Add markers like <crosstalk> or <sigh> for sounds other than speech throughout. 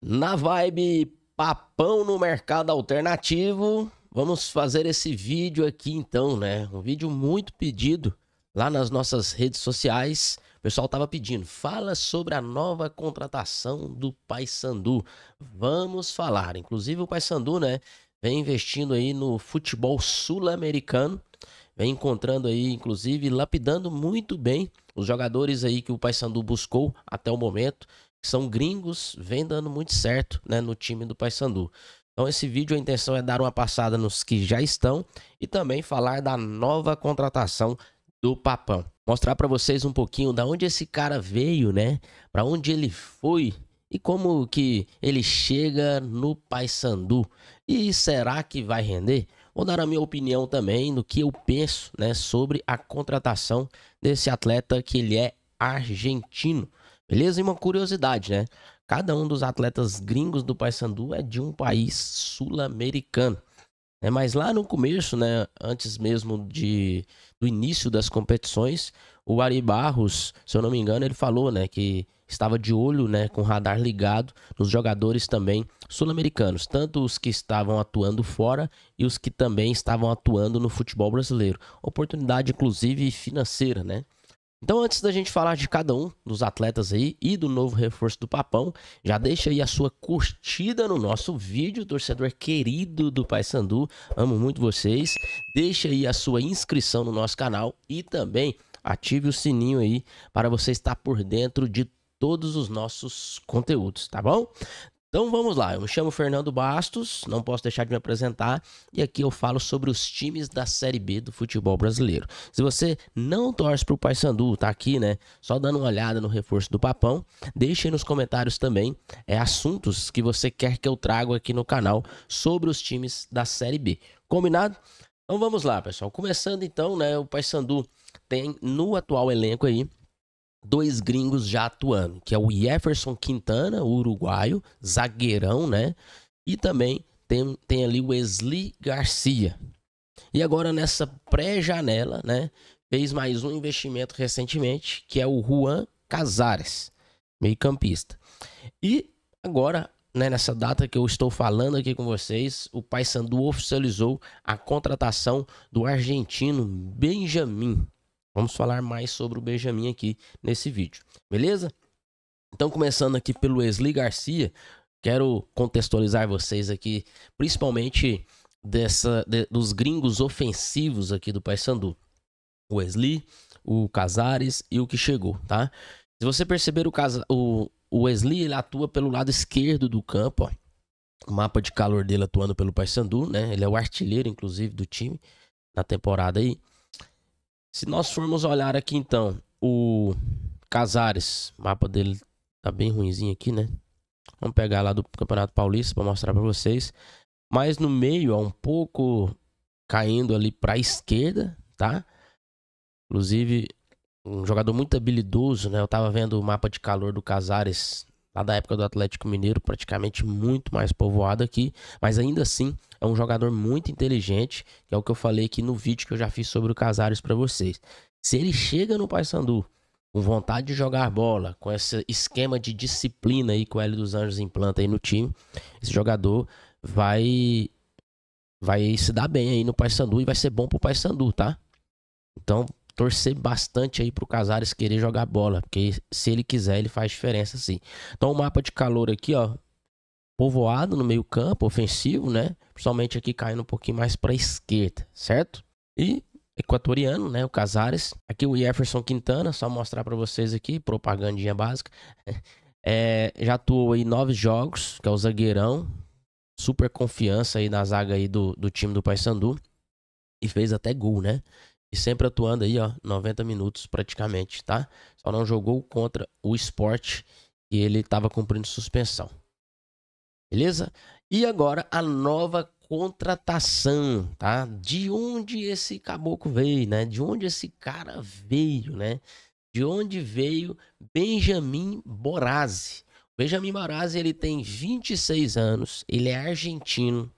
Na vibe papão no mercado alternativo, vamos fazer esse vídeo aqui então, né? Um vídeo muito pedido lá nas nossas redes sociais. O pessoal tava pedindo, fala sobre a nova contratação do Paysandu. Vamos falar. Inclusive o Paysandu, né, vem investindo aí no futebol sul-americano, vem encontrando aí, inclusive, lapidando muito bem os jogadores aí que o Paysandu buscou até o momento são gringos, vem dando muito certo né, no time do Paysandu. Então esse vídeo a intenção é dar uma passada nos que já estão e também falar da nova contratação do Papão. Mostrar para vocês um pouquinho da onde esse cara veio, né? Para onde ele foi e como que ele chega no Paysandu. E será que vai render? Vou dar a minha opinião também do que eu penso, né, sobre a contratação desse atleta que ele é argentino. Beleza? E uma curiosidade, né? Cada um dos atletas gringos do Paysandu é de um país sul-americano. Né? Mas lá no começo, né, antes mesmo de, do início das competições, o Ari Barros, se eu não me engano, ele falou né, que estava de olho, né, com o radar ligado nos jogadores também sul-americanos, tanto os que estavam atuando fora e os que também estavam atuando no futebol brasileiro. Oportunidade, inclusive, financeira, né? Então, antes da gente falar de cada um dos atletas aí e do novo reforço do Papão, já deixa aí a sua curtida no nosso vídeo, torcedor querido do Paysandu. Amo muito vocês. Deixa aí a sua inscrição no nosso canal e também ative o sininho aí para você estar por dentro de todos os nossos conteúdos, tá bom? Então vamos lá, eu me chamo Fernando Bastos, não posso deixar de me apresentar, e aqui eu falo sobre os times da Série B do futebol brasileiro. Se você não torce para o Paysandu, tá aqui, né? Só dando uma olhada no reforço do Papão, deixe aí nos comentários também é, assuntos que você quer que eu traga aqui no canal sobre os times da Série B. Combinado? Então vamos lá, pessoal. Começando então, né? O Paysandu tem no atual elenco aí dois gringos já atuando, que é o Jefferson Quintana, uruguaio, zagueirão, né? E também tem, tem ali o Wesley Garcia. E agora nessa pré-janela, né, fez mais um investimento recentemente, que é o Juan Casares, meio-campista. E agora, né, nessa data que eu estou falando aqui com vocês, o Paysandu oficializou a contratação do argentino Benjamin Vamos falar mais sobre o Benjamin aqui nesse vídeo, beleza? Então, começando aqui pelo Wesley Garcia, quero contextualizar vocês aqui, principalmente dessa de, dos gringos ofensivos aqui do Paysandu. O Wesley, o Casares e o que chegou, tá? Se você perceber, o, Cas o, o Wesley ele atua pelo lado esquerdo do campo, ó. O mapa de calor dele atuando pelo Paysandu, né? Ele é o artilheiro, inclusive, do time na temporada aí. Se nós formos olhar aqui então, o Casares, mapa dele tá bem ruimzinho aqui, né? Vamos pegar lá do Campeonato Paulista para mostrar para vocês. Mas no meio, ó, um pouco caindo ali para a esquerda, tá? Inclusive, um jogador muito habilidoso, né? Eu tava vendo o mapa de calor do Casares lá da época do Atlético Mineiro, praticamente muito mais povoado aqui, mas ainda assim é um jogador muito inteligente, que é o que eu falei aqui no vídeo que eu já fiz sobre o Casares para vocês. Se ele chega no Paysandu com vontade de jogar bola, com esse esquema de disciplina aí que o L dos Anjos implanta aí no time, esse jogador vai vai se dar bem aí no Paysandu e vai ser bom pro Paysandu, tá? Então, torcer bastante aí pro Casares querer jogar bola, porque se ele quiser, ele faz diferença sim. Então o mapa de calor aqui, ó, povoado no meio-campo, ofensivo, né? Principalmente aqui caindo um pouquinho mais para esquerda, certo? E equatoriano, né, o Casares. Aqui o Jefferson Quintana, só mostrar para vocês aqui, propagandinha básica. <laughs> É, já atuou aí nove jogos, que é o zagueirão, super confiança aí na zaga aí do, do time do Paysandu e fez até gol, né? e sempre atuando aí, ó, 90 minutos praticamente, tá? Só não jogou contra o esporte e ele estava cumprindo suspensão. Beleza? E agora a nova contratação, tá? De onde esse caboclo veio, né? De onde esse cara veio, né? De onde veio Benjamin Borazzi? Benjamin Borazzi, ele tem 26 anos, ele é argentino,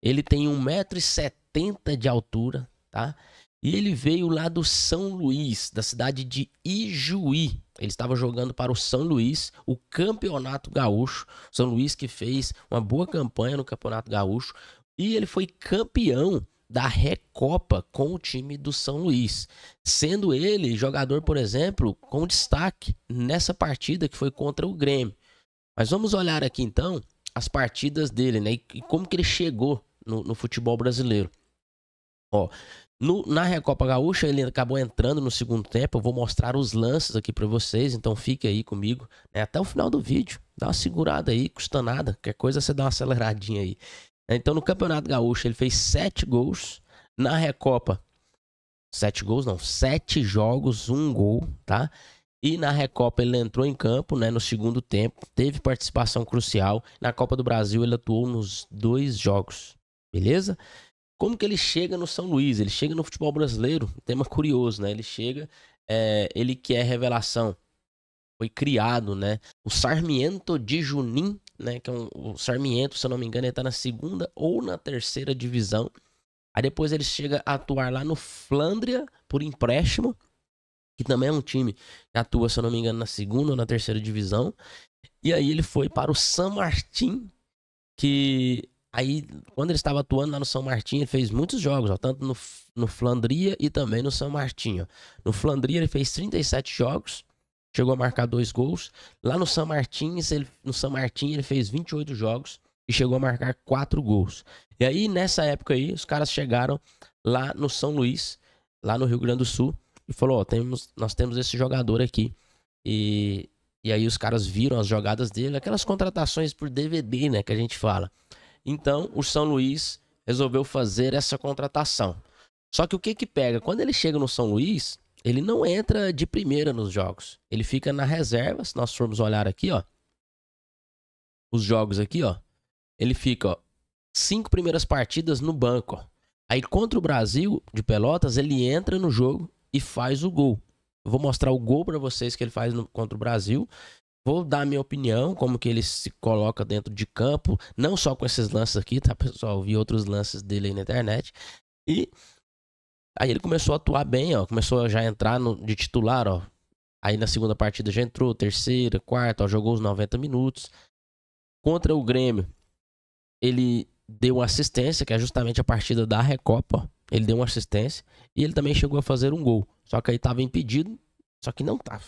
ele tem 1,70m de altura, tá? E ele veio lá do São Luís, da cidade de Ijuí. Ele estava jogando para o São Luís, o Campeonato Gaúcho. São Luís que fez uma boa campanha no Campeonato Gaúcho. E ele foi campeão da Recopa com o time do São Luís. Sendo ele jogador, por exemplo, com destaque nessa partida que foi contra o Grêmio. Mas vamos olhar aqui então as partidas dele, né? E como que ele chegou no, no futebol brasileiro. Ó, no, na Recopa Gaúcha, ele acabou entrando no segundo tempo. Eu vou mostrar os lances aqui para vocês, então fique aí comigo né, até o final do vídeo. Dá uma segurada aí, custa nada. Qualquer coisa você dá uma aceleradinha aí. Então, no Campeonato Gaúcho, ele fez sete gols. Na Recopa, sete gols, não, sete jogos, um gol, tá? E na Recopa ele entrou em campo, né, no segundo tempo, teve participação crucial. Na Copa do Brasil ele atuou nos dois jogos, beleza? Como que ele chega no São Luís? Ele chega no futebol brasileiro, tema curioso, né? Ele chega, é, ele que é revelação. Foi criado, né? O Sarmiento de Junim, né? Que é um, o Sarmiento, se eu não me engano, ele tá na segunda ou na terceira divisão. Aí depois ele chega a atuar lá no Flandria por empréstimo, que também é um time que atua, se eu não me engano, na segunda ou na terceira divisão. E aí ele foi para o San Martín, que Aí, quando ele estava atuando lá no São Martinho, ele fez muitos jogos, ó, tanto no, no Flandria e também no São Martinho. No Flandria, ele fez 37 jogos, chegou a marcar dois gols. Lá no São Martins, ele, no São Martinho, ele fez 28 jogos e chegou a marcar quatro gols. E aí, nessa época aí, os caras chegaram lá no São Luís, lá no Rio Grande do Sul, e falou: ó, temos, nós temos esse jogador aqui. E, e aí, os caras viram as jogadas dele, aquelas contratações por DVD, né, que a gente fala. Então, o São Luís resolveu fazer essa contratação. Só que o que que pega? Quando ele chega no São Luís, ele não entra de primeira nos jogos. Ele fica na reserva, se nós formos olhar aqui, ó. Os jogos aqui, ó. Ele fica, ó, cinco primeiras partidas no banco, ó. Aí contra o Brasil de Pelotas, ele entra no jogo e faz o gol. Eu vou mostrar o gol para vocês que ele faz no, contra o Brasil Vou dar minha opinião, como que ele se coloca dentro de campo, não só com esses lances aqui, tá, pessoal? vi outros lances dele aí na internet. E aí ele começou a atuar bem, ó. Começou a já entrar no, de titular, ó. Aí na segunda partida já entrou, terceira, quarta, ó, jogou os 90 minutos. Contra o Grêmio, ele deu uma assistência, que é justamente a partida da Recopa, ó. Ele deu uma assistência e ele também chegou a fazer um gol. Só que aí tava impedido, só que não tava.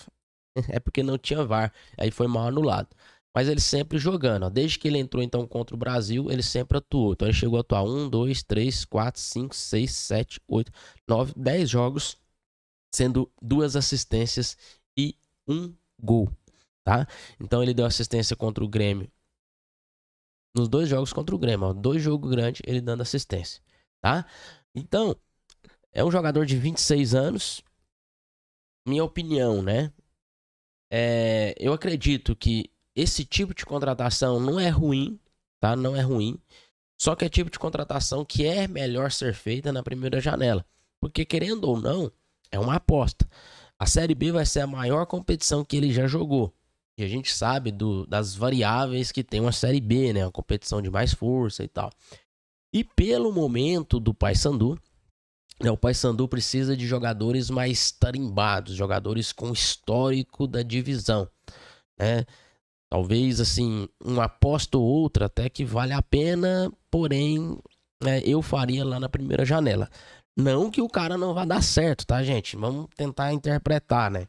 <laughs> é porque não tinha VAR. Aí foi mal anulado. Mas ele sempre jogando, ó. Desde que ele entrou, então, contra o Brasil, ele sempre atuou. Então ele chegou a atuar 1, 2, 3, 4, 5, 6, 7, 8, 9, 10 jogos, sendo duas assistências e um gol, tá? Então ele deu assistência contra o Grêmio. Nos dois jogos contra o Grêmio, ó. Dois jogos grandes, ele dando assistência, tá? Então, é um jogador de 26 anos. Minha opinião, né? É, eu acredito que esse tipo de contratação não é ruim, tá? Não é ruim. Só que é tipo de contratação que é melhor ser feita na primeira janela. Porque, querendo ou não, é uma aposta. A Série B vai ser a maior competição que ele já jogou. E a gente sabe do, das variáveis que tem uma Série B, né? Uma competição de mais força e tal. E pelo momento do Paysandu, né, o Paysandu precisa de jogadores mais tarimbados, jogadores com histórico da divisão, né? Talvez assim, uma aposta ou outra até que vale a pena, porém, né, eu faria lá na primeira janela. Não que o cara não vá dar certo, tá, gente? Vamos tentar interpretar, né?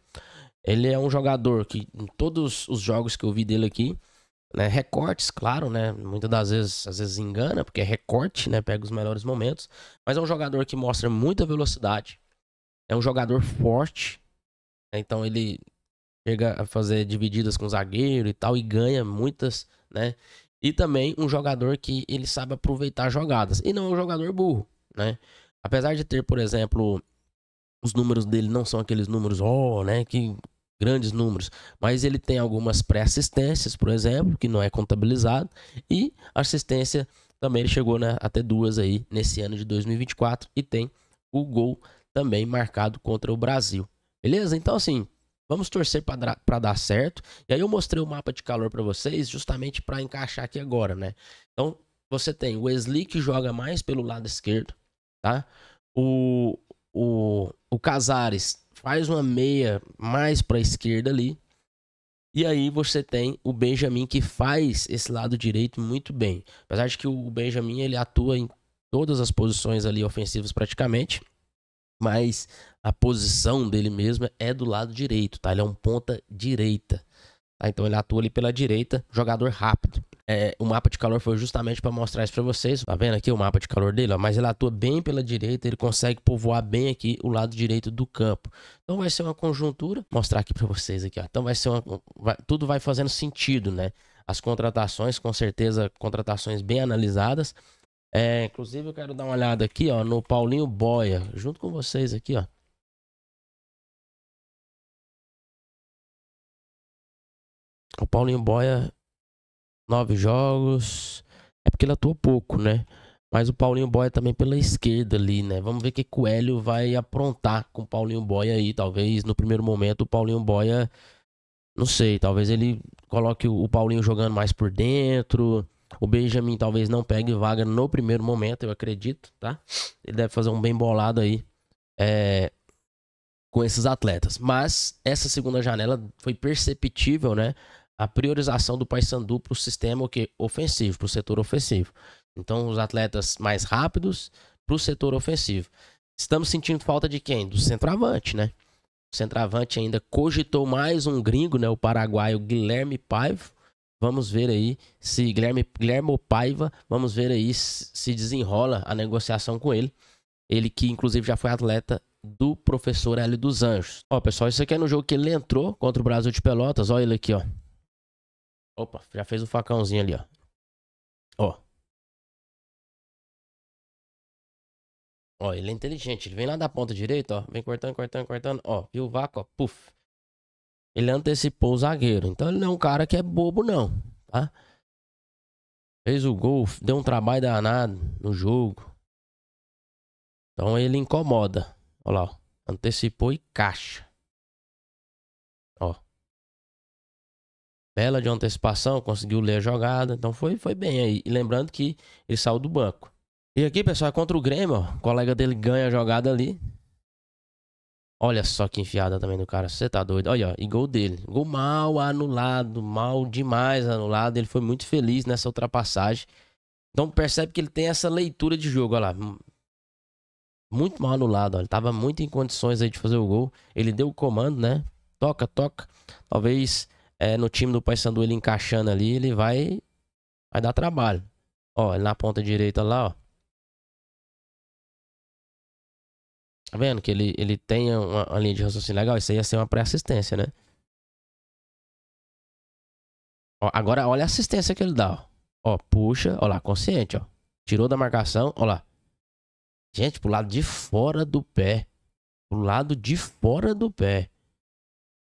Ele é um jogador que em todos os jogos que eu vi dele aqui, né, recortes, claro, né? Muitas das vezes, às vezes engana, porque é recorte, né? Pega os melhores momentos. Mas é um jogador que mostra muita velocidade. É um jogador forte. Né, então ele chega a fazer divididas com zagueiro e tal, e ganha muitas, né? E também um jogador que ele sabe aproveitar jogadas. E não é um jogador burro, né? Apesar de ter, por exemplo, os números dele não são aqueles números, ó, oh, né? Que grandes números, mas ele tem algumas pré-assistências, por exemplo, que não é contabilizado, e assistência também ele chegou né, até duas aí nesse ano de 2024 e tem o gol também marcado contra o Brasil. Beleza? Então assim, vamos torcer para dar certo. E aí eu mostrei o mapa de calor para vocês justamente para encaixar aqui agora, né? Então, você tem o Wesley que joga mais pelo lado esquerdo, tá? O o, o Casares faz uma meia mais para a esquerda ali. E aí você tem o Benjamin que faz esse lado direito muito bem. Apesar de que o Benjamin ele atua em todas as posições ali ofensivas praticamente, mas a posição dele mesmo é do lado direito, tá? Ele é um ponta direita. Tá? Então ele atua ali pela direita, jogador rápido. É, o mapa de calor foi justamente para mostrar isso para vocês. Tá vendo aqui o mapa de calor dele? Ó? Mas ele atua bem pela direita, ele consegue povoar bem aqui o lado direito do campo. Então vai ser uma conjuntura, Vou mostrar aqui para vocês aqui, ó. Então vai ser uma, vai, tudo vai fazendo sentido, né? As contratações, com certeza, contratações bem analisadas. É, inclusive eu quero dar uma olhada aqui, ó, no Paulinho Boia, junto com vocês aqui, ó. O Paulinho Boia nove jogos. É porque ele atuou pouco, né? Mas o Paulinho Boia é também pela esquerda ali, né? Vamos ver o que o Hélio vai aprontar com o Paulinho Boia aí. Talvez no primeiro momento o Paulinho Boia. É, não sei, talvez ele coloque o Paulinho jogando mais por dentro. O Benjamin talvez não pegue vaga no primeiro momento, eu acredito, tá? Ele deve fazer um bem bolado aí é, com esses atletas. Mas essa segunda janela foi perceptível, né? a priorização do Paysandu para o sistema o ofensivo, para o setor ofensivo. Então, os atletas mais rápidos para o setor ofensivo. Estamos sentindo falta de quem? Do centroavante, né? O centroavante ainda cogitou mais um gringo, né? O paraguaio Guilherme Paiva. Vamos ver aí se Guilherme, Guilherme Paiva, vamos ver aí se desenrola a negociação com ele. Ele que inclusive já foi atleta do professor L dos Anjos. Ó, pessoal, isso aqui é no jogo que ele entrou contra o Brasil de Pelotas. Olha ele aqui, ó. Opa, já fez o facãozinho ali, ó. Ó. Ó, ele é inteligente. Ele vem lá da ponta direita, ó. Vem cortando, cortando, cortando. Ó, viu o vácuo, ó. Puf. Ele antecipou o zagueiro. Então ele não é um cara que é bobo, não. Tá? Fez o gol, deu um trabalho danado no jogo. Então ele incomoda. Olha lá, ó. Antecipou e caixa. bela de antecipação, conseguiu ler a jogada, então foi, foi bem aí. E lembrando que ele saiu do banco. E aqui, pessoal, é contra o Grêmio, ó. o colega dele ganha a jogada ali. Olha só que enfiada também do cara, você tá doido. Olha, ó, e gol dele. Gol mal anulado, mal demais anulado. Ele foi muito feliz nessa ultrapassagem. Então percebe que ele tem essa leitura de jogo, olha lá. Muito mal anulado, ó. ele tava muito em condições aí de fazer o gol. Ele deu o comando, né? Toca, toca. Talvez é, no time do Paysandu ele encaixando ali, ele vai vai dar trabalho. Ó, ele na ponta direita lá, ó. Tá vendo que ele, ele tem uma, uma linha de raciocínio legal? Isso aí ia ser uma pré-assistência, né? Ó, agora olha a assistência que ele dá, ó. Ó, puxa, ó lá, consciente, ó. Tirou da marcação, ó lá. Gente, pro lado de fora do pé. Pro lado de fora do pé.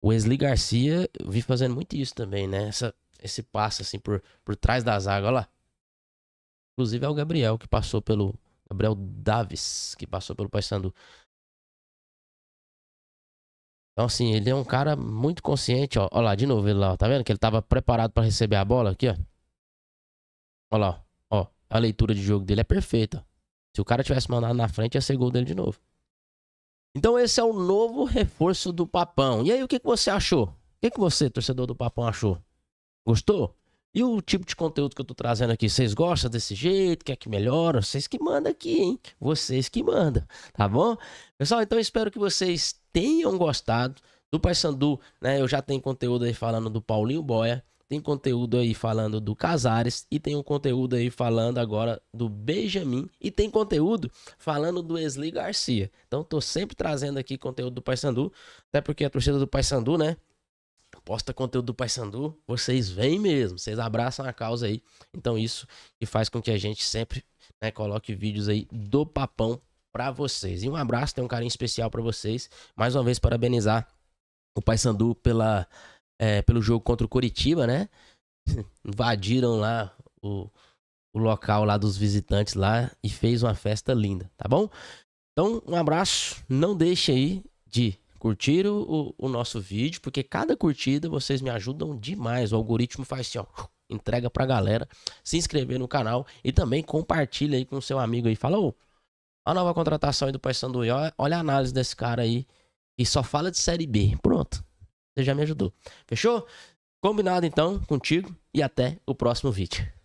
Wesley Garcia, eu vi fazendo muito isso também, né? Essa, esse passo assim por, por trás das águas, olha lá. Inclusive é o Gabriel que passou pelo. Gabriel Davis, que passou pelo Paysandu. Então, assim, ele é um cara muito consciente, ó. Olha lá, de novo ele lá, ó. tá vendo? Que ele tava preparado para receber a bola aqui, ó. Olha lá, ó. A leitura de jogo dele é perfeita. Se o cara tivesse mandado na frente, ia ser gol dele de novo. Então esse é o novo reforço do Papão. E aí o que, que você achou? O que, que você, torcedor do Papão, achou? Gostou? E o tipo de conteúdo que eu tô trazendo aqui, vocês gostam desse jeito? Quer que melhore? Vocês que mandam aqui, hein? Vocês que mandam, tá bom? Pessoal, então espero que vocês tenham gostado do Paysandu, né? Eu já tenho conteúdo aí falando do Paulinho Boia. Tem conteúdo aí falando do Casares e tem um conteúdo aí falando agora do Benjamin e tem conteúdo falando do Esli Garcia. Então tô sempre trazendo aqui conteúdo do Paysandu, até porque a torcida do Paysandu, né, posta conteúdo do Paysandu, vocês vêm mesmo, vocês abraçam a causa aí. Então isso que faz com que a gente sempre, né, coloque vídeos aí do papão para vocês. E um abraço, tem um carinho especial para vocês. Mais uma vez parabenizar o Paysandu pela é, pelo jogo contra o Coritiba, né? <laughs> Invadiram lá o, o local lá dos visitantes lá e fez uma festa linda, tá bom? Então, um abraço. Não deixe aí de curtir o, o nosso vídeo, porque cada curtida vocês me ajudam demais. O algoritmo faz assim, ó, entrega pra galera, se inscrever no canal e também compartilha aí com seu amigo aí. Fala, ô, a nova contratação aí do Paysandu, olha a análise desse cara aí e só fala de Série B. Pronto. Você já me ajudou. Fechou? Combinado então contigo e até o próximo vídeo.